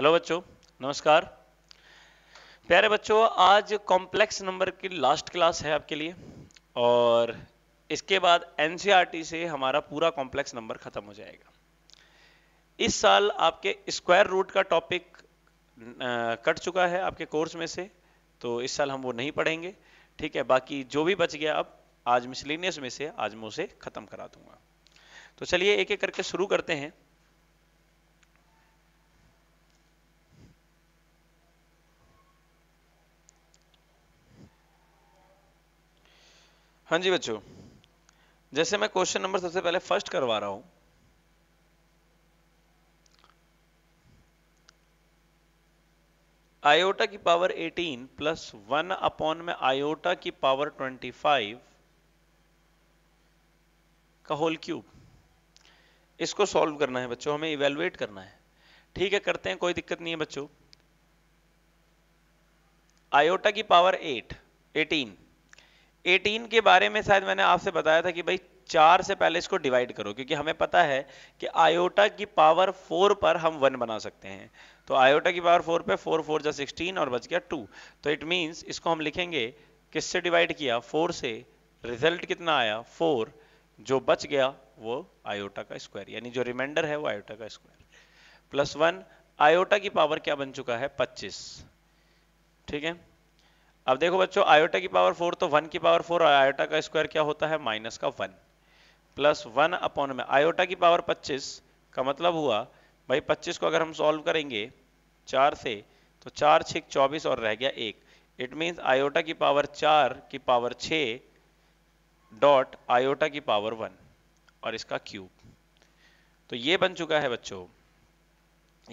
Hello बच्चों नमस्कार प्यारे बच्चों आज कॉम्प्लेक्स नंबर की लास्ट क्लास है आपके लिए और इसके बाद एनसीईआरटी e से हमारा पूरा कॉम्प्लेक्स नंबर खत्म हो जाएगा इस साल आपके स्क्वायर रूट का टॉपिक कट चुका है आपके कोर्स में से तो इस साल हम वो नहीं पढ़ेंगे ठीक है बाकी जो भी बच गया अब आज मिसलिनियस में से आज मैं उसे खत्म करा दूंगा तो चलिए एक एक करके शुरू करते हैं हाँ जी बच्चों जैसे मैं क्वेश्चन नंबर सबसे पहले फर्स्ट करवा रहा हूं आयोटा की पावर 18 प्लस वन अपॉन में आयोटा की पावर 25 का होल क्यूब इसको सॉल्व करना है बच्चों हमें इवेलुएट करना है ठीक है करते हैं कोई दिक्कत नहीं है बच्चों आयोटा की पावर 8 18 एटीन के बारे में शायद मैंने आपसे बताया था कि भाई चार से पहले इसको डिवाइड करो क्योंकि हमें पता है कि आयोटा की पावर फोर पर हम वन बना सकते हैं तो आयोटा की पावर फोर पे फोर फोर जा सिक्सटीन और बच गया टू तो इट मींस इसको हम लिखेंगे किससे डिवाइड किया फोर से रिजल्ट कितना आया फोर जो बच गया वो आयोटा का स्क्वायर यानी जो रिमाइंडर है वो आयोटा का स्क्वायर प्लस वन आयोटा की पावर क्या बन चुका है पच्चीस ठीक है अब देखो बच्चों आयोटा की पावर फोर तो वन की पावर फोर आयोटा का स्क्वायर क्या होता है माइनस का वन प्लस वन अपॉन में आयोटा की पावर पच्चीस का मतलब हुआ भाई पच्चीस को अगर हम सॉल्व करेंगे चार से तो चार छिक चौबीस और रह गया एक इट मीन्स आयोटा की पावर चार की पावर छ डॉट आयोटा की पावर वन और इसका क्यूब तो ये बन चुका है बच्चों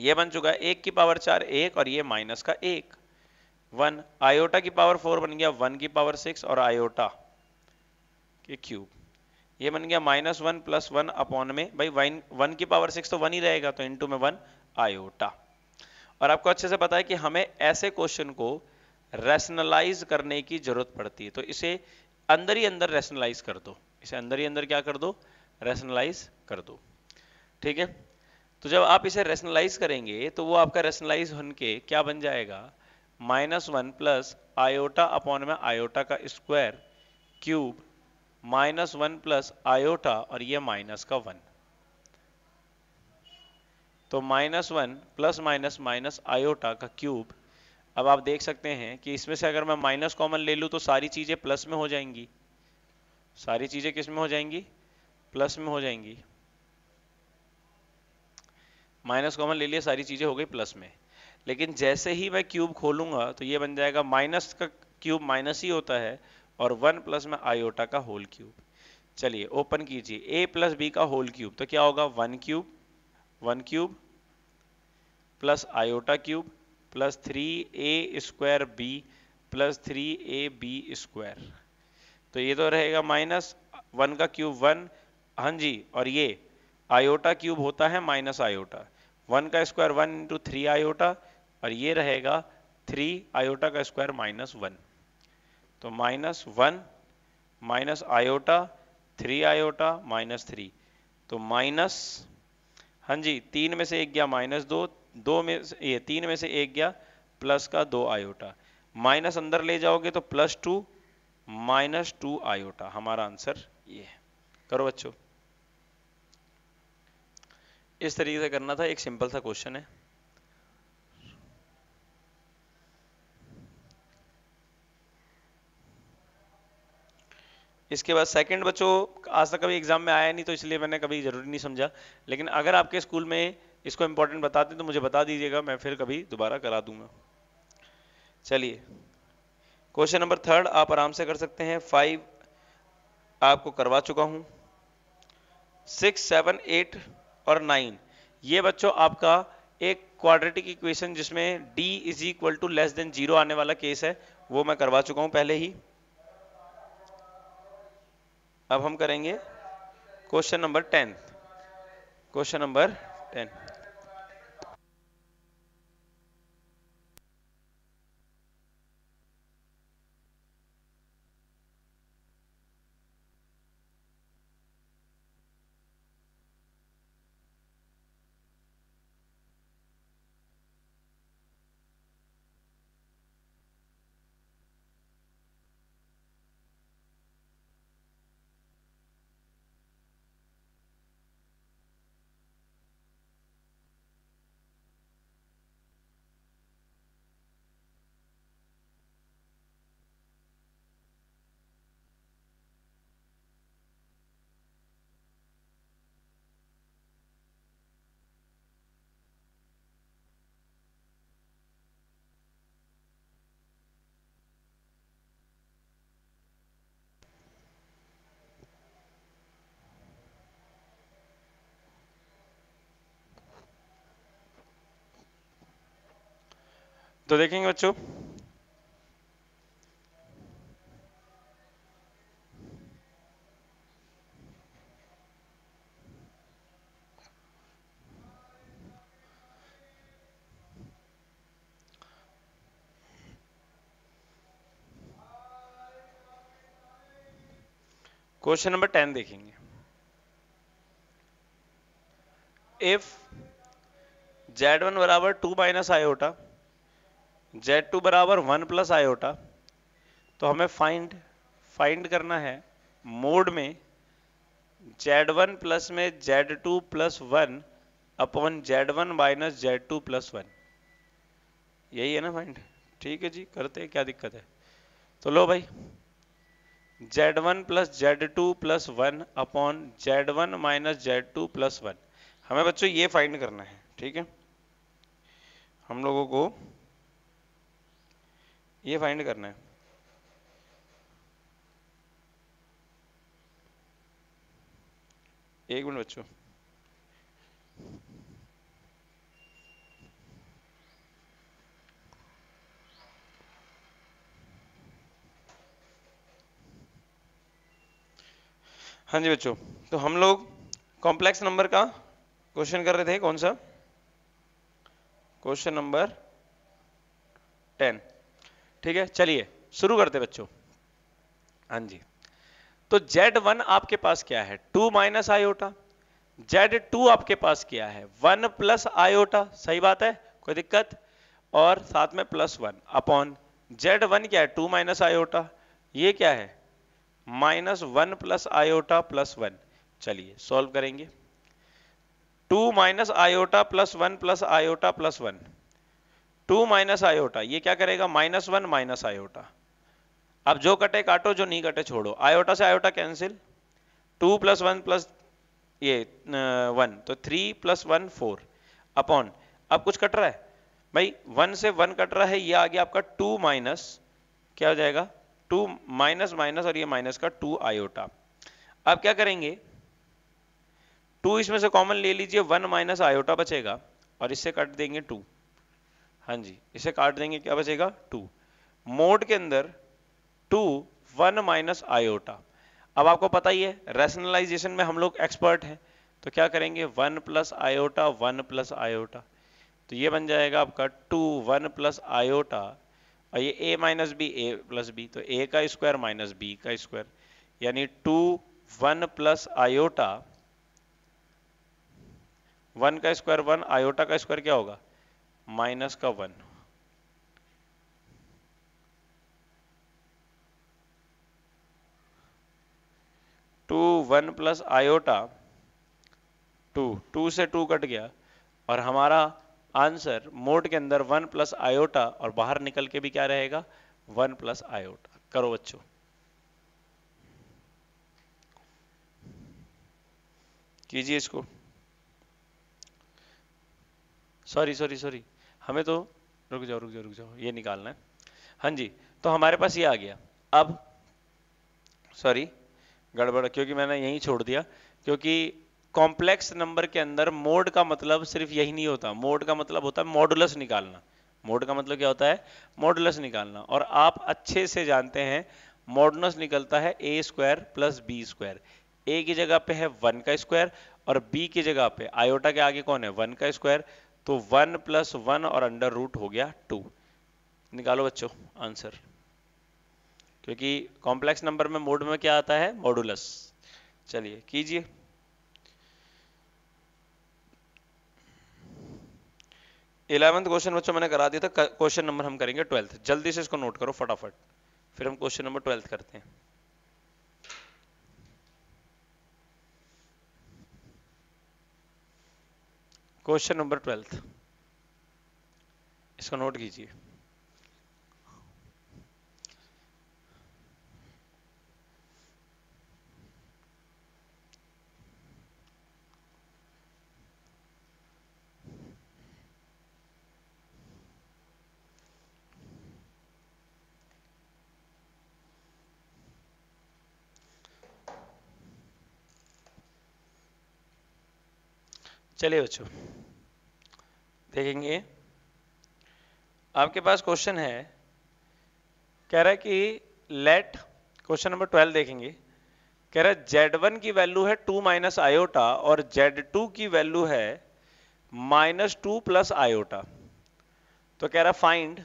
ये बन चुका है एक की पावर चार एक और ये माइनस का एक वन आयोटा की पावर फोर बन गया वन की पावर सिक्स और आयोटा के क्यूब ये बन गया minus one plus one upon में भाई वन वन की पावर सिक्स तो वन ही रहेगा तो इनटू में वन आयोटा और आपको अच्छे से पता है कि हमें ऐसे क्वेश्चन को रैशनलाइज करने की जरूरत पड़ती है तो इसे अंदर ही अंदर रैशनलाइज कर दो इसे अंदर ही अंदर क्या कर दो रैशनलाइज कर दो ठीक है तो जब आप इसे रैशनलाइज करेंगे तो वो आपका रेशनलाइज होके क्या बन जाएगा minus one plus iota upon में आयोटा का square cube minus one plus iota और ये माइनस का वन तो minus one plus minus minus iota का क्यूब अब आप देख सकते हैं कि इसमें से अगर मैं माइनस कॉमन ले लूं तो सारी चीज़ें प्लस में हो जाएंगी सारी चीज़ें किस में हो जाएंगी प्लस में हो जाएंगी माइनस कॉमन ले लिए सारी चीज़ें हो गई प्लस में लेकिन जैसे ही मैं क्यूब खोलूंगा तो ये बन जाएगा माइनस का क्यूब माइनस ही होता है और वन प्लस में आयोटा का होल क्यूब चलिए ओपन कीजिए ए प्लस बी का होल क्यूब तो क्या होगा one cube one cube plus iota cube plus three A square B plus three A B square तो ये तो रहेगा माइनस वन का क्यूब वन हाँ जी और ये आयोटा क्यूब होता है माइनस आयोटा वन का square one into three iota और ये रहेगा थ्री आयोटा का स्क्वायर माइनस वन तो minus one minus iota three iota minus three तो माइनस हाँ जी तीन में से एक गया माइनस दो दो में ये तीन में से एक गया प्लस का दो आयोटा माइनस अंदर ले जाओगे तो plus two minus two iota हमारा आंसर ये है करो बच्चों इस तरीके से करना था एक सिंपल सा क्वेश्चन है इसके बाद सेकंड बच्चों आज तक कभी एग्जाम में आया नहीं तो इसलिए मैंने कभी ज़रूरी नहीं समझा लेकिन अगर आपके स्कूल में इसको इंपॉर्टेंट बताते हैं तो मुझे बता दीजिएगा मैं फिर कभी दोबारा करा दूंगा चलिए क्वेश्चन नंबर थर्ड आप आराम से कर सकते हैं फाइव आपको करवा चुका हूँ सिक्स सेवन एट और नाइन ये बच्चों आपका एक क्वाड्रेटिक इक्वेशन जिसमें D is equal to less than zero आने वाला केस है वो मैं करवा चुका हूँ पहले ही अब हम करेंगे question number ten question number ten तो देखेंगे बच्चों क्वेश्चन नंबर टेन देखेंगे इफ जेड वन बराबर two minus iota Z two बराबर वन प्लस आयोटा तो हमें फाइंड फाइंड करना है मोड में जेड वन प्लस में Z two plus one upon Z one minus Z two plus one यही है ना फाइंड ठीक है जी करते हैं क्या दिक्कत है तो लो भाई Z one plus Z two plus one upon Z one minus Z two plus one हमें बच्चों ये फाइंड करना है ठीक है हम लोगों को ये फाइंड करना है एक मिनट बच्चों हाँ जी बच्चों तो हम लोग कॉम्प्लेक्स नंबर का क्वेश्चन कर रहे थे कौन सा क्वेश्चन नंबर टेन ठीक है चलिए शुरू करते बच्चों हाँ जी तो जेड वन आपके पास क्या है two minus iota Z two आपके पास क्या है वन प्लस आयोटा सही बात है कोई दिक्कत और साथ में plus one upon Z one क्या है टू माइनस आयोटा ये क्या है minus one plus iota plus one चलिए सॉल्व करेंगे two minus iota plus one plus iota plus one two minus iota ये क्या करेगा माइनस वन माइनस आयोटा अब जो कटे काटो जो नहीं कटे छोड़ो आयोटा से iota cancel two plus one plus ये वन तो three plus one four upon अब कुछ कट रहा है भाई वन से वन कट रहा है ये आ गया आपका टू माइनस क्या हो जाएगा टू माइनस माइनस और ये माइनस का टू आयोटा अब क्या करेंगे टू इसमें से कॉमन ले लीजिए वन माइनस आयोटा बचेगा और इससे कट देंगे टू हाँ जी इसे काट देंगे क्या बचेगा टू मोड के अंदर टू वन माइनस आयोटा अब आपको पता ही है रैशनलाइजेशन में हम लोग एक्सपर्ट हैं तो क्या करेंगे one plus iota one plus iota तो ये बन जाएगा आपका टू वन प्लस आयोटा और ये A minus B A plus B तो ए का स्क्वायर माइनस बी का स्क्वायर यानी two one plus iota one का स्क्वायर वन आयोटा का स्क्वायर क्या होगा माइनस का one two one plus iota two two से टू कट गया और हमारा आंसर मोड के अंदर वन प्लस आयोटा और बाहर निकल के भी क्या रहेगा वन प्लस आयोटा करो बच्चों कीजिए इसको सॉरी सॉरी सॉरी हमें तो रुक जाओ रुक जाओ रुक जाओ ये निकालना है हाँ जी तो हमारे पास ये आ गया अब सॉरी गड़बड़ क्योंकि मैंने यही छोड़ दिया क्योंकि कॉम्प्लेक्स नंबर के अंदर मोड का मतलब सिर्फ यही नहीं होता मोड का मतलब होता है मॉडुलस निकालना मोड का मतलब क्या होता है मॉडुलस निकालना और आप अच्छे से जानते हैं मॉडुलस निकलता है A square plus B square A की जगह पे है वन का स्क्वायर और बी की जगह पे आयोटा के आगे कौन है वन का स्क्वायर तो वन प्लस वन और अंडर रूट हो गया टू निकालो बच्चों आंसर क्योंकि कॉम्प्लेक्स नंबर में मोड में क्या आता है मॉडुलस चलिए कीजिए इलेवेंथ क्वेश्चन बच्चों मैंने करा दिया था क्वेश्चन नंबर हम करेंगे ट्वेल्थ जल्दी से इसको नोट करो फटाफट फिर हम क्वेश्चन नंबर ट्वेल्थ करते हैं क्वेश्चन नंबर ट्वेल्थ इसको नोट कीजिए चलिए बच्चों देखेंगे आपके पास क्वेश्चन है कह रहा है कि लेट क्वेश्चन नंबर ट्वेल्व देखेंगे कह रहा है जेड वन की वैल्यू है टू माइनस आयोटा और जेड टू की वैल्यू है माइनस टू प्लस आयोटा तो कह रहा फाइंड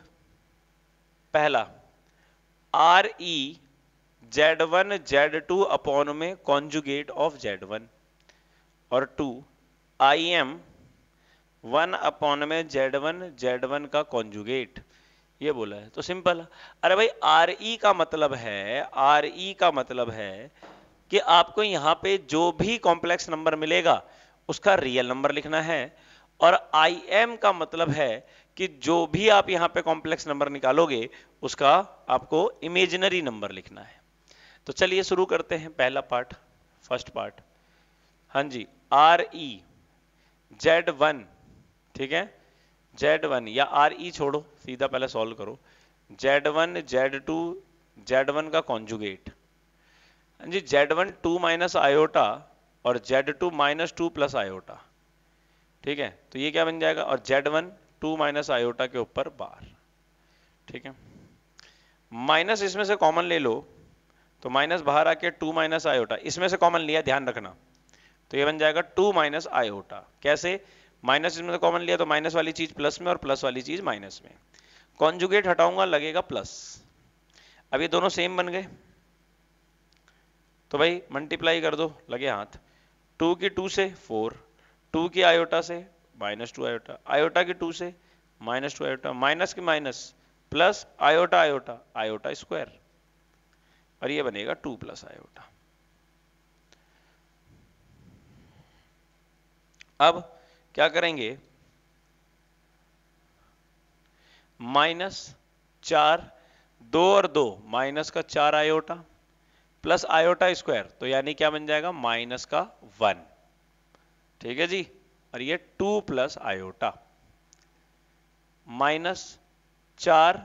पहला R E Z one Z two upon में कॉन्जुगेट ऑफ जेड वन और two I M one upon में जेड वन जेड वन का कॉन्जुगेट ये बोला है तो सिंपल अरे भाई आर ई e का मतलब है आर ई e का मतलब है कि आपको यहां पे जो भी कॉम्प्लेक्स नंबर मिलेगा उसका रियल नंबर लिखना है और आई एम का मतलब है कि जो भी आप यहां पे कॉम्प्लेक्स नंबर निकालोगे उसका आपको इमेजिनरी नंबर लिखना है तो चलिए शुरू करते हैं पहला पार्ट फर्स्ट पार्ट हाँ जी R E e। Z one ठीक है जेड वन या आर ई e छोड़ो सीधा पहले सॉल्व करो Z one Z two Z one का कॉन्जुगेट हाँ जी Z one two minus iota और Z two minus two plus iota ठीक है तो ये क्या बन जाएगा और Z one two minus iota के ऊपर बार ठीक है माइनस इसमें से कॉमन ले लो तो माइनस बाहर आके टू माइनस आयोटा इसमें से कॉमन लिया ध्यान रखना तो ये बन जाएगा टू माइनस आयोटा कैसे माइनस इसमें कॉमन लिया तो माइनस वाली चीज प्लस में और प्लस वाली चीज माइनस में कॉन्जुगेट हटाऊंगा लगेगा प्लस अब ये दोनों सेम बन गए तो भाई मल्टीप्लाई कर दो लगे हाथ टू की टू से फोर टू की आयोटा से माइनस टू आयोटा आयोटा की टू से माइनस टू आयोटा माइनस की minus plus iota iota iota square और ये बनेगा टू प्लस आयोटा अब क्या करेंगे माइनस चार दो और दो माइनस का चार आयोटा प्लस आयोटा स्क्वायर तो यानी क्या बन जाएगा माइनस का वन ठीक है जी और ये टू प्लस आयोटा माइनस चार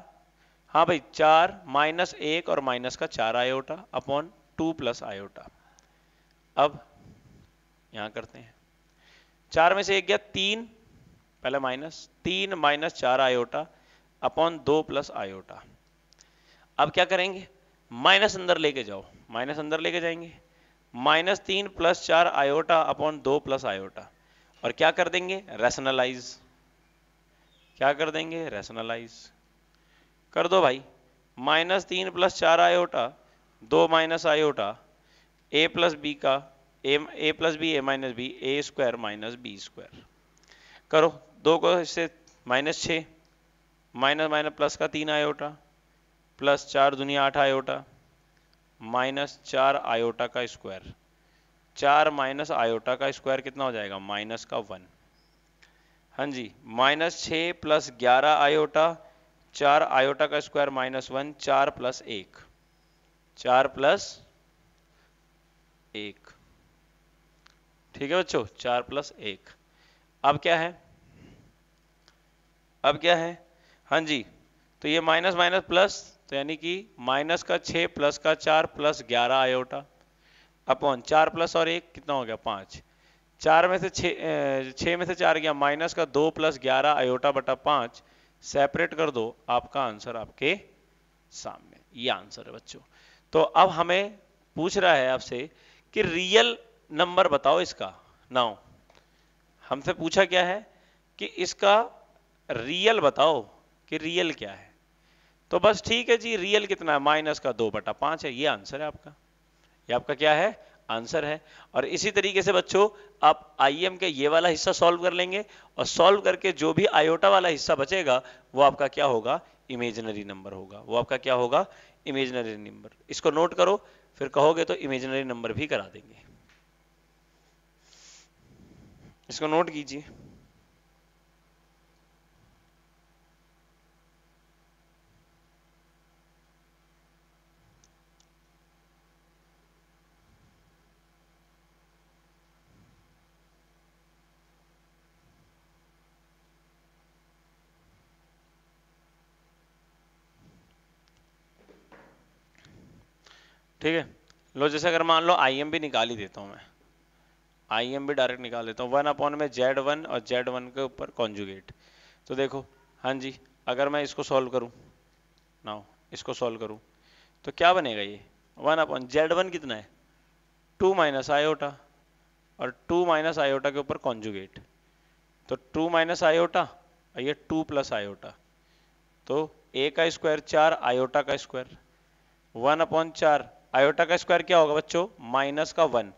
हाँ भाई चार माइनस एक और माइनस का चार iota upon two plus iota अब यहां करते हैं चार में से एक गया तीन पहले माइनस तीन माइनस चार आयोटा अपॉन दो प्लस आयोटा अब क्या करेंगे माइनस अंदर लेके जाओ माइनस अंदर लेके जाएंगे माइनस तीन प्लस चार आयोटा अपॉन दो प्लस आयोटा और क्या कर देंगे रैशनलाइज क्या कर देंगे रैशनलाइज कर दो भाई माइनस तीन प्लस चार आयोटा दो minus iota A plus B का A A plus B A minus B A square minus B square करो दो को इससे माइनस छ माइनस माइनस प्लस का तीन आयोटा प्लस चार दुनिया आठ आयोटा माइनस चार आयोटा का स्क्वायर चार माइनस आयोटा का स्क्वायर कितना हो जाएगा माइनस का वन हाँ जी माइनस छ प्लस ग्यारह आयोटा चार आयोटा का स्क्वायर माइनस वन चार प्लस एक चार प्लस एक ठीक है बच्चों चार प्लस एक अब क्या है अब क्या है हाँ जी तो ये माइनस माइनस प्लस तो यानी कि माइनस का छ प्लस का चार प्लस ग्यारह आयोटा अपॉन चार प्लस और एक कितना हो गया पांच चार में से छ में से चार गया माइनस का दो प्लस ग्यारह आयोटा बटा पांच सेपरेट कर दो आपका आंसर आपके सामने ये आंसर है बच्चों तो अब हमें पूछ रहा है आपसे कि रियल नंबर बताओ इसका नाउ हमसे पूछा क्या है कि इसका रियल बताओ कि रियल क्या है तो बस ठीक है जी रियल कितना है माइनस का दो बटा पांच है ये आंसर है आपका ये आपका क्या है आंसर है और इसी तरीके से बच्चों आप आईएम के ये वाला हिस्सा सॉल्व कर लेंगे और सॉल्व करके जो भी आयोटा वाला हिस्सा बचेगा वो आपका क्या होगा इमेजनरी नंबर होगा वो आपका क्या होगा इमेजनरी नंबर इसको नोट करो फिर कहोगे तो इमेजनरी नंबर भी करा देंगे इसको नोट कीजिए ठीक है लो जैसे अगर मान लो आई एम भी निकाल ही देता हूं मैं आई एम भी डायरेक्ट निकाल लेता हूँ वन अपॉन में जेड वन और जेड वन के ऊपर कॉन्जुगेट तो देखो हाँ जी अगर मैं इसको सॉल्व करूँ ना इसको सॉल्व करूँ तो क्या बनेगा ये वन अपॉन जेड वन कितना है टू माइनस आयोटा और टू माइनस आयोटा के ऊपर कॉन्जुगेट तो टू माइनस आयोटा और ये टू प्लस आयोटा तो ए का स्क्वायर चार आयोटा का स्क्वायर वन अपॉन चार आयोटा का स्क्वायर क्या होगा बच्चों माइनस का वन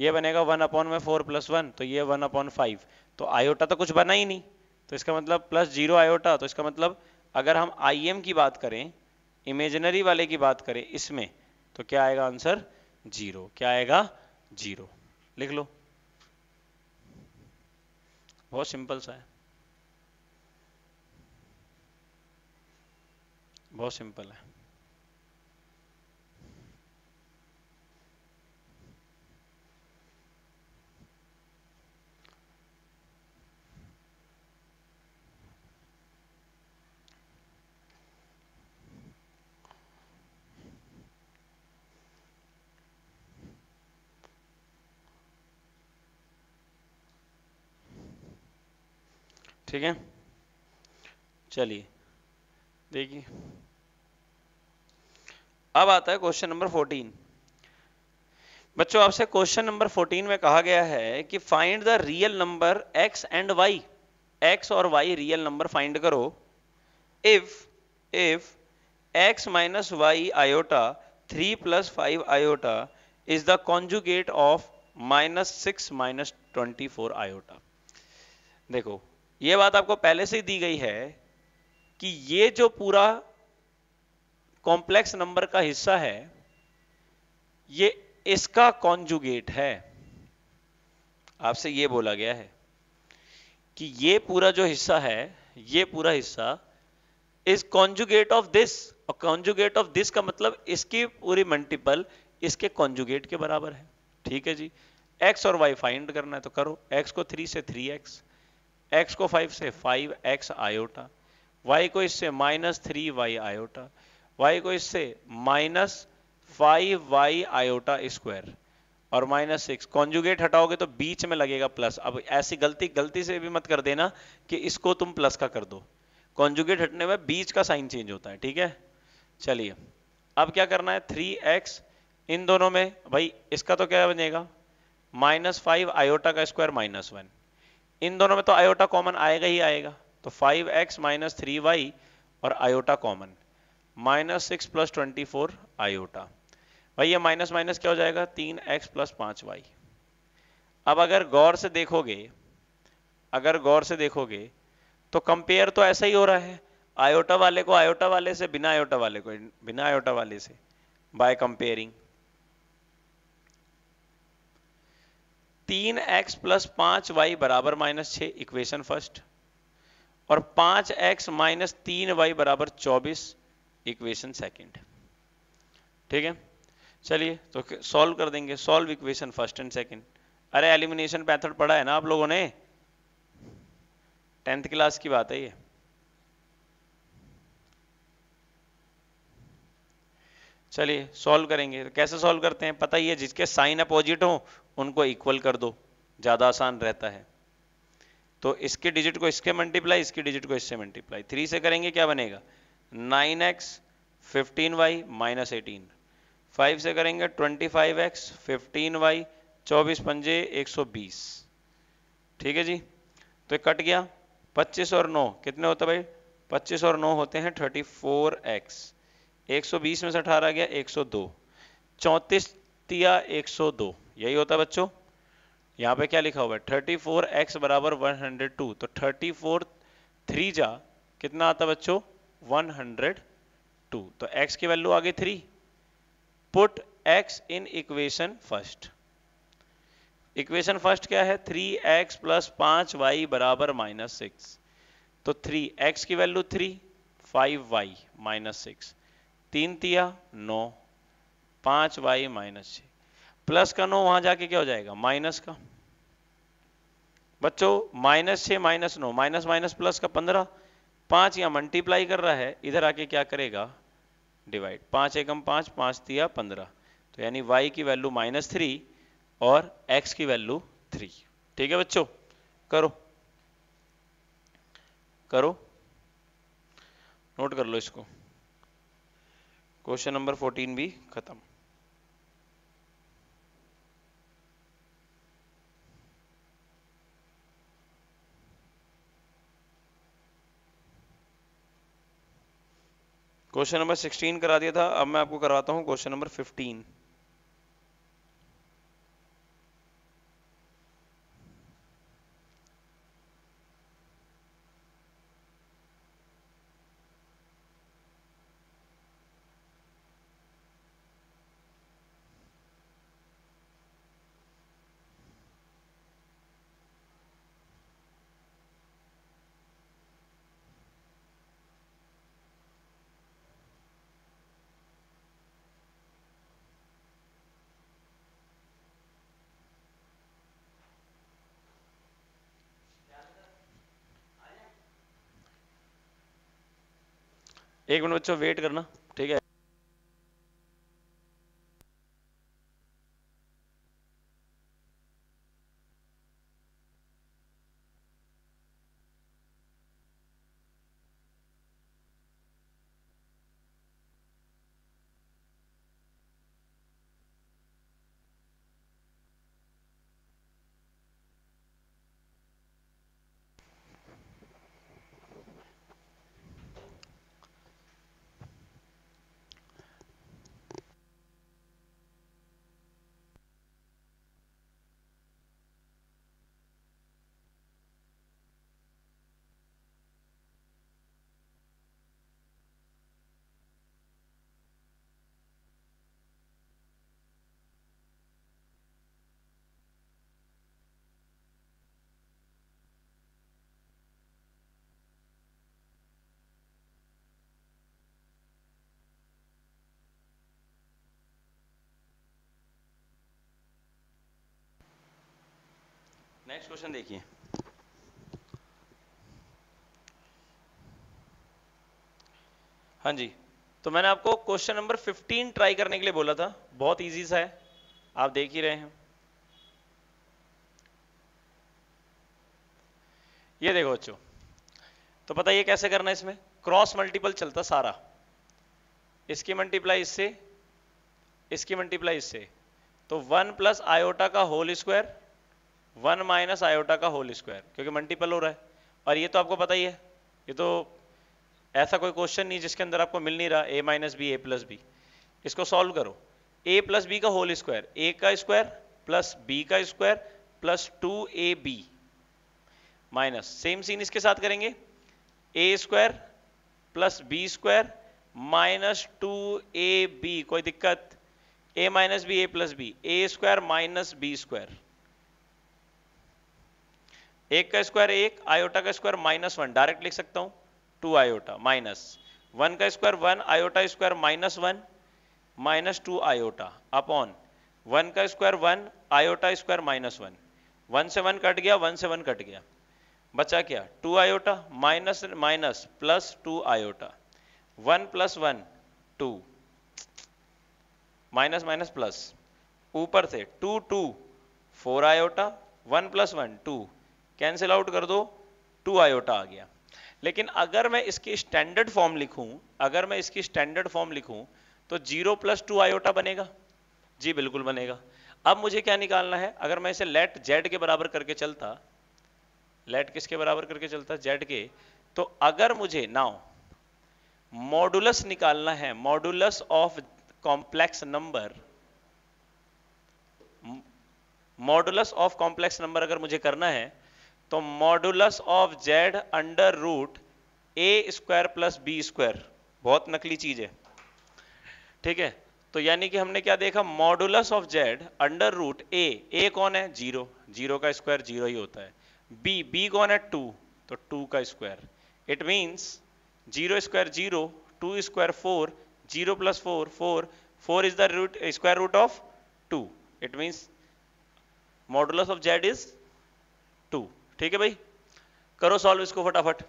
ये बनेगा वन अपॉन में फोर प्लस वन तो ये वन अपॉन फाइव तो आयोटा तो कुछ बना ही नहीं तो इसका मतलब प्लस जीरो आयोटा तो इसका मतलब अगर हम आई एम की बात करें इमेजनरी वाले की बात करें इसमें तो क्या आएगा आंसर जीरो क्या आएगा जीरो लिख लो बहुत सिंपल सा है बहुत सिंपल है ठीक है चलिए देखिए अब आता है क्वेश्चन नंबर 14 बच्चों आपसे क्वेश्चन नंबर 14 में कहा गया है कि find the real number x and y x और y रियल नंबर फाइंड करो if if x minus Y iota three plus five iota is the conjugate of minus six minus twenty four iota देखो ये बात आपको पहले से ही दी गई है कि ये जो पूरा कॉम्प्लेक्स नंबर का हिस्सा है ये इसका कॉन्जुगेट है आपसे ये बोला गया है कि ये पूरा जो हिस्सा है ये पूरा हिस्सा इज कॉन्जुगेट ऑफ दिस और कॉन्जुगेट ऑफ दिस का मतलब इसकी पूरी मल्टीपल इसके कॉन्जुगेट के बराबर है ठीक है जी एक्स और वाई फाइंड करना है तो करो एक्स को थ्री से थ्री एक्स एक्स को फाइव से फाइव एक्स आयोटा वाई को इससे minus three Y iota Y को इससे minus five Y iota square और माइनस सिक्स कॉन्जुगेट हटाओगे तो बीच में लगेगा प्लस अब ऐसी गलती गलती से भी मत कर देना कि इसको तुम प्लस का कर दो कॉन्जुगेट हटने में बीच का साइन चेंज होता है ठीक है चलिए अब क्या करना है थ्री एक्स इन दोनों में भाई इसका तो क्या बनेगा माइनस फाइव आयोटा का स्क्वायर माइनस वन इन दोनों में तो आयोटा कॉमन आएगा ही आएगा तो 5x X minus three Y और iota common minus six plus twenty four iota भाई ये माइनस माइनस क्या हो जाएगा तीन एक्स प्लस पांच वाई अब अगर गौर से देखोगे अगर गौर से देखोगे तो कंपेयर तो ऐसा ही हो रहा है आयोटा वाले को आयोटा वाले से बिना आयोटा वाले को बिना आयोटा वाले से बाय कंपेयरिंग तीन एक्स प्लस पांच वाई बराबर माइनस छ इक्वेशन फर्स्ट और पांच एक्स माइनस तीन वाई बराबर चौबीस इक्वेशन सेकंड ठीक है चलिए तो सॉल्व कर देंगे solve equation first and second अरे एलिमिनेशन पैथड पढ़ा है ना आप लोगों ने टेंथ क्लास की बात है ये चलिए सॉल्व करेंगे तो कैसे सॉल्व करते हैं पता ही है जिसके साइन अपोजिट हो उनको इक्वल कर दो ज़्यादा आसान रहता है तो इसके डिजिट को इसके मल्टीप्लाई इसकी डिजिट को इससे मल्टीप्लाई थ्री से करेंगे क्या बनेगा nine X fifteen Y minus eighteen five से करेंगे twenty five X fifteen Y चौबीस पंजे एक सौ बीस ठीक है जी तो कट गया पच्चीस और नौ कितने होते भाई पच्चीस और नौ होते हैं थर्टी फोर एक्स एक सौ बीस में से अठारह गया एक सौ दो चौंतीस तिया एक सौ दो यही होता है बच्चों यहाँ पे क्या लिखा हुआ है थर्टी फोर एक्स बराबर वन हंड्रेड टू तो थर्टी फोर थ्री जा कितना आता बच्चों वन हंड्रेड टू तो x की वैल्यू आगे three put x in equation first equation first क्या है थ्री एक्स प्लस पांच वाई बराबर माइनस सिक्स तो थ्री एक्स की value three five Y minus six तीन तिया नौ पांच वाई माइनस छ प्लस का नो वहां जाके क्या हो जाएगा माइनस का बच्चों माइनस छ माइनस नो माइनस माइनस प्लस का पंद्रह पांच या मल्टीप्लाई कर रहा है इधर आके क्या करेगा डिवाइड पांच एकम पांच पांच दिया पंद्रह तो यानी वाई की वैल्यू माइनस थ्री और एक्स की वैल्यू थ्री ठीक है बच्चों करो करो नोट कर लो इसको क्वेश्चन नंबर फोर्टीन भी खत्म क्वेश्चन नंबर सिक्सटीन करा दिया था अब मैं आपको कराता हूँ क्वेश्चन नंबर फिफ्टीन एक मिनट बच्चों वेट करना ठीक है नेक्स्ट क्वेश्चन देखिए हाँ जी तो मैंने आपको क्वेश्चन नंबर 15 ट्राई करने के लिए बोला था बहुत इजी सा है आप देख ही रहे हैं ये देखो बच्चों तो पता ये कैसे करना है इसमें क्रॉस मल्टीपल चलता सारा इसकी मल्टीप्लाई इससे इसकी मल्टीप्लाई इससे तो वन प्लस आयोटा का whole square one minus iota का होल स्क्वायर क्योंकि मल्टीपल हो रहा है और ये तो आपको पता ही है ये तो ऐसा कोई क्वेश्चन नहीं जिसके अंदर आपको मिल नहीं रहा A minus B A plus B इसको सॉल्व करो ए प्लस बी का होल स्क्वायर ए का स्क्वायर प्लस बी का स्क्वायर प्लस टू ए बी माइनस सेम सीन इसके साथ करेंगे A square plus B square minus two A B कोई दिक्कत A minus B A plus B A square minus B square एक का square एक iota का स्क्वायर माइनस वन डायरेक्ट लिख सकता हूं टू आयोटा माइनस वन का square one iota square minus one minus two iota upon one का square one iota square minus one one से वन कट गया वन से वन कट गया बचा क्या two iota minus minus plus two iota one plus one two minus minus plus ऊपर से two two four iota one plus one two cancel out कर दो टू आयोटा आ गया लेकिन अगर मैं इसकी स्टैंडर्ड फॉर्म लिखूं अगर मैं इसकी स्टैंडर्ड फॉर्म लिखूं तो जीरो प्लस टू आयोटा बनेगा जी बिल्कुल बनेगा अब मुझे क्या निकालना है अगर मैं इसे लेट जेड के बराबर करके चलता लेट किसके बराबर करके चलता जेड के तो अगर मुझे नाउ मॉडुलस निकालना है modulus of complex number modulus of complex number अगर मुझे करना है तो modulus of Z under root A square plus B square बहुत नकली चीज है ठीक है तो यानी कि हमने क्या देखा modulus of Z under root A A कौन है जीरो जीरो का स्क्वायर जीरो ही होता है बी बी कौन है टू तो टू का square it means zero square zero two square four zero plus four four four is the root square root of two it means modulus of Z is two ठीक है भाई करो solve इसको फटाफट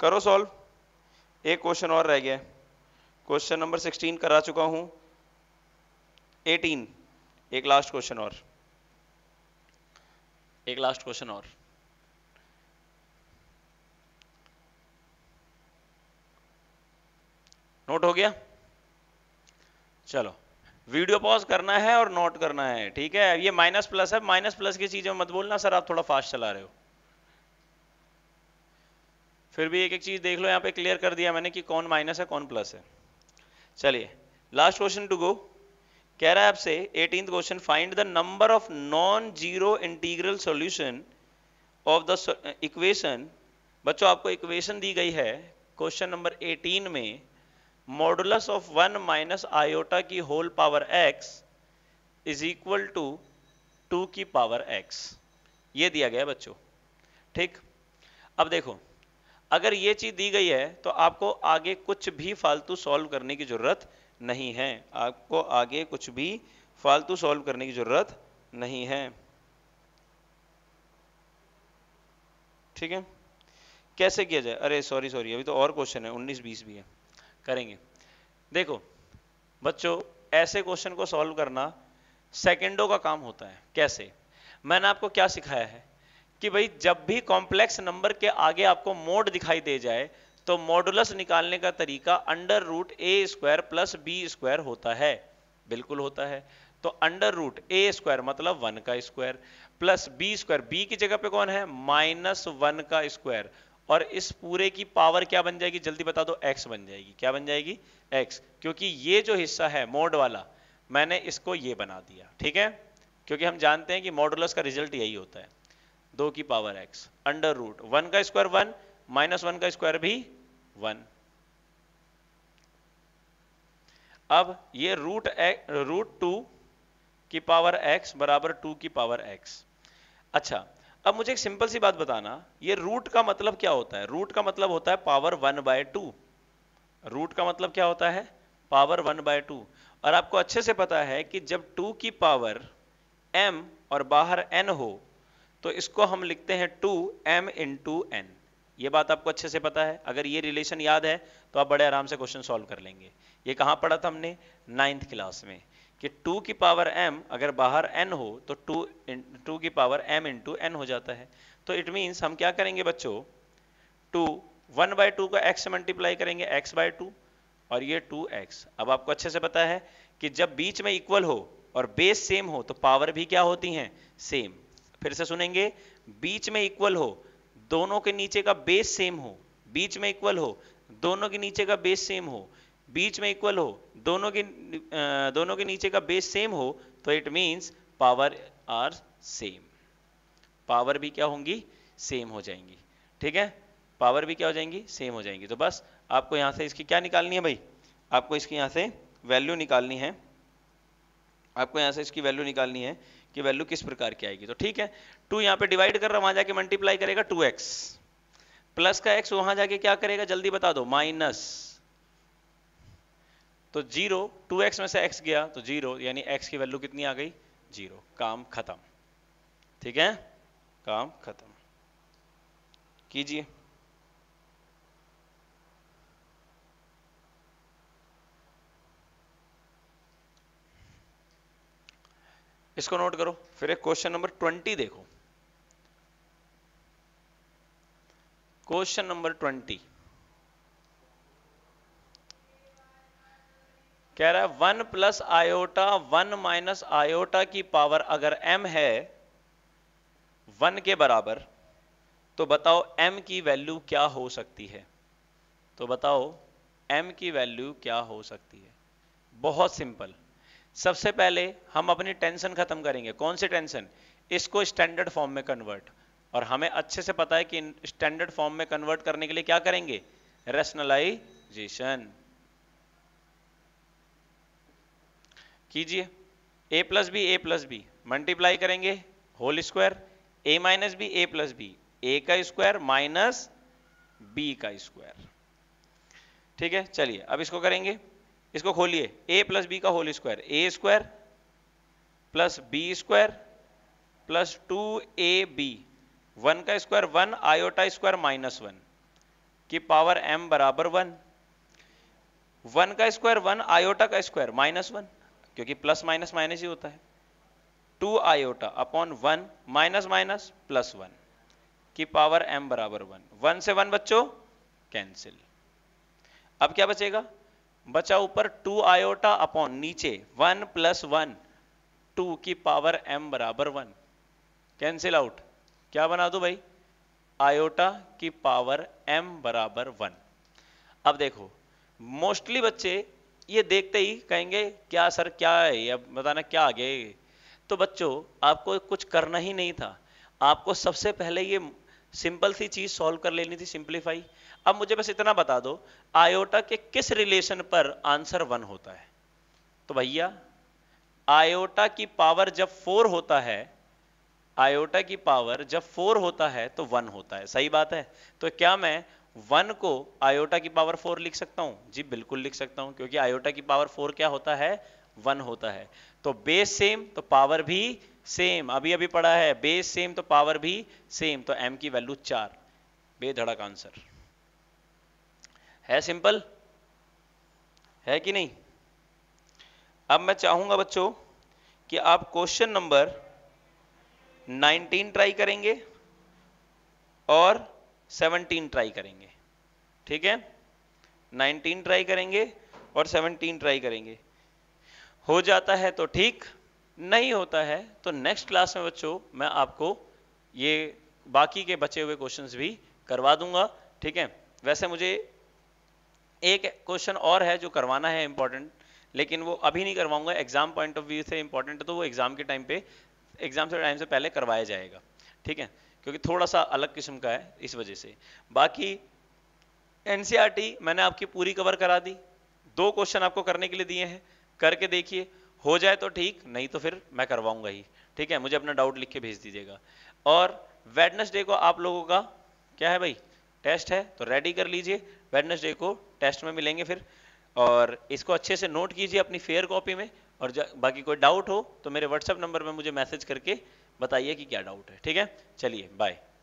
करो solve एक question और रह गया क्वेश्चन नंबर 16 करा चुका हूं 18 एक लास्ट क्वेश्चन और एक लास्ट क्वेश्चन और नोट हो गया चलो वीडियो पॉज करना है और नोट करना है ठीक है ये माइनस प्लस है माइनस प्लस की चीजें मत बोलना सर आप थोड़ा फास्ट चला रहे हो फिर भी एक एक चीज देख लो यहां पे क्लियर कर दिया मैंने कि कौन माइनस है कौन प्लस है चलिए लास्ट क्वेश्चन टू गो कह रहा है आपसे eighteen question find the number of non zero integral solution of the equation बच्चों आपको इक्वेशन दी गई है क्वेश्चन नंबर एटीन में modulus of one minus iota की whole power X is equal to two की पावर एक्स ये दिया गया बच्चों ठीक अब देखो अगर ये चीज दी गई है तो आपको आगे कुछ भी फालतू सॉल्व करने की जरूरत नहीं है आपको आगे कुछ भी फालतू सॉल्व करने की जरूरत नहीं है ठीक है कैसे किया जाए अरे सॉरी सॉरी अभी तो और क्वेश्चन है 19 20 भी है करेंगे देखो बच्चों ऐसे क्वेश्चन को सॉल्व करना सेकेंडों का काम होता है कैसे मैंने आपको क्या सिखाया है कि भाई जब भी कॉम्प्लेक्स नंबर के आगे आपको मोड दिखाई दे जाए तो मॉडुलस निकालने का तरीका अंडर रूट ए स्क्वायर प्लस बी स्क्वायर होता है बिल्कुल होता है तो अंडर रूट ए स्क्वायर मतलब वन का square plus B square b की जगह पे कौन है माइनस वन का स्क्वायर और इस पूरे की पावर क्या बन जाएगी जल्दी बता दो एक्स बन जाएगी क्या बन जाएगी एक्स क्योंकि ये जो हिस्सा है मोड वाला मैंने इसको ये बना दिया ठीक है क्योंकि हम जानते हैं कि मॉडुलस का रिजल्ट यही होता है दो की power x under root one का स्क्वायर वन माइनस वन का स्क्वायर भी वन अब ये रूट रूट टू की पावर एक्स बराबर टू की पावर एक्स अच्छा अब मुझे एक सिंपल सी बात बताना ये रूट का मतलब क्या होता है रूट का मतलब होता है power one by two root का मतलब क्या होता है पावर वन बाय टू और आपको अच्छे से पता है कि जब टू की पावर एम और बाहर एन हो तो इसको हम लिखते हैं two m in two n ये बात आपको अच्छे से पता है अगर ये रिलेशन याद है तो आप बड़े आराम से क्वेश्चन सॉल्व कर लेंगे ये कहाँ पढ़ा था हमने नाइन्थ क्लास में कि 2 की पावर m अगर बाहर n हो तो 2 2 की पावर m इंटू एन हो जाता है तो इट मीन्स हम क्या करेंगे बच्चों 2 1 बाई टू का x मल्टीप्लाई करेंगे x बाय टू और ये 2x अब आपको अच्छे से पता है कि जब बीच में इक्वल हो और बेस सेम हो तो पावर भी क्या होती हैं सेम फिर से सुनेंगे बीच में इक्वल हो दोनों के नीचे का बेस सेम हो बीच में इक्वल हो दोनों के नीचे का बेस सेम हो बीच में इक्वल हो दोनों के दोनों के नीचे का बेस सेम हो तो it means power are same power भी क्या होंगी सेम हो जाएंगी ठीक है पावर भी क्या हो जाएंगी सेम हो जाएंगी तो बस आपको यहां से इसकी क्या निकालनी है भाई आपको इसकी यहां से वैल्यू निकालनी है आपको यहां से इसकी वैल्यू निकालनी है कि वैल्यू किस प्रकार की आएगी तो ठीक है टू यहां पे डिवाइड कर रहा वहां जाके मल्टीप्लाई करेगा टू एक्स प्लस का एक्स वहां जाके क्या करेगा जल्दी बता दो माइनस तो जीरो टू एक्स में से एक्स गया तो जीरो यानी एक्स की वैल्यू कितनी आ गई जीरो काम खत्म ठीक है काम खत्म कीजिए इसको नोट करो फिर एक क्वेश्चन नंबर ट्वेंटी देखो क्वेश्चन नंबर ट्वेंटी कह रहा है one plus iota one minus iota की पावर अगर m है वन के बराबर तो बताओ m की वैल्यू क्या हो सकती है तो बताओ m की वैल्यू क्या हो सकती है बहुत सिंपल सबसे पहले हम अपनी टेंशन खत्म करेंगे कौन सी टेंशन इसको स्टैंडर्ड फॉर्म में कन्वर्ट और हमें अच्छे से पता है कि स्टैंडर्ड फॉर्म में कन्वर्ट करने के लिए क्या करेंगे रेशनलाइजेशन कीजिए ए प्लस बी ए प्लस बी मल्टीप्लाई करेंगे whole square a minus B A plus B a का स्क्वायर माइनस बी का स्क्वायर ठीक है चलिए अब इसको करेंगे इसको खोलिए ए प्लस बी का whole square a square plus B square plus two A b one का square one iota square minus one की पावर एम बराबर वन वन का स्क्वायर वन आयोटा का स्क्वायर माइनस वन क्योंकि plus minus minus ही होता है two iota upon one minus minus plus one की पावर एम बराबर वन वन से वन बच्चों कैंसिल अब क्या बचेगा बचा ऊपर टू आयोटा अपॉन नीचे वन प्लस वन टू की पावर एम बराबर वन कैंसिल आउट क्या बना दो भाई आयोटा की पावर एम बराबर वन अब देखो मोस्टली बच्चे ये देखते ही कहेंगे क्या सर क्या है अब बताना क्या आगे तो बच्चों आपको कुछ करना ही नहीं था आपको सबसे पहले ये सिंपल सी चीज सॉल्व कर लेनी थी सिंप्लीफाई अब मुझे बस इतना बता दो आयोटा के किस रिलेशन पर आंसर वन होता है तो भैया आयोटा की पावर जब फोर होता है आयोटा की पावर जब फोर होता है तो वन होता है सही बात है तो क्या मैं वन को आयोटा की पावर फोर लिख सकता हूं जी बिल्कुल लिख सकता हूं क्योंकि आयोटा की पावर फोर क्या होता है वन होता है तो बेस सेम तो पावर भी सेम अभी अभी पढ़ा है बेस सेम तो पावर भी सेम तो एम की वैल्यू चार बेधड़क आंसर है सिंपल है कि नहीं अब मैं चाहूंगा बच्चों कि आप क्वेश्चन नंबर 19 ट्राई करेंगे और 17 ट्राई करेंगे ठीक है 19 ट्राई करेंगे और 17 ट्राई करेंगे हो जाता है तो ठीक नहीं होता है तो नेक्स्ट क्लास में बच्चों मैं आपको ये बाकी के बचे हुए क्वेश्चंस भी करवा दूंगा ठीक है वैसे मुझे एक क्वेश्चन और है जो करवाना है इंपॉर्टेंट लेकिन वो अभी नहीं करवाऊंगा एग्जाम पॉइंट ऑफ व्यू से इंपॉर्टेंट है तो वो एग्जाम के टाइम पे एग्जाम से टाइम से पहले करवाया जाएगा ठीक है क्योंकि थोड़ा सा अलग किस्म का है इस वजह से बाकी एनसीईआरटी e मैंने आपकी पूरी कवर करा दी दो क्वेश्चन आपको करने के लिए दिए हैं करके देखिए हो जाए तो ठीक नहीं तो फिर मैं करवाऊंगा ही ठीक है मुझे अपना डाउट लिख के भेज दीजिएगा और वेडनेसडे को आप लोगों का क्या है भाई टेस्ट है तो रेडी कर लीजिए वेडनेसडे को टेस्ट में मिलेंगे फिर और इसको अच्छे से नोट कीजिए अपनी फेयर कॉपी में और बाकी कोई डाउट हो तो मेरे व्हाट्सएप नंबर में मुझे मैसेज करके बताइए कि क्या डाउट है ठीक है चलिए बाय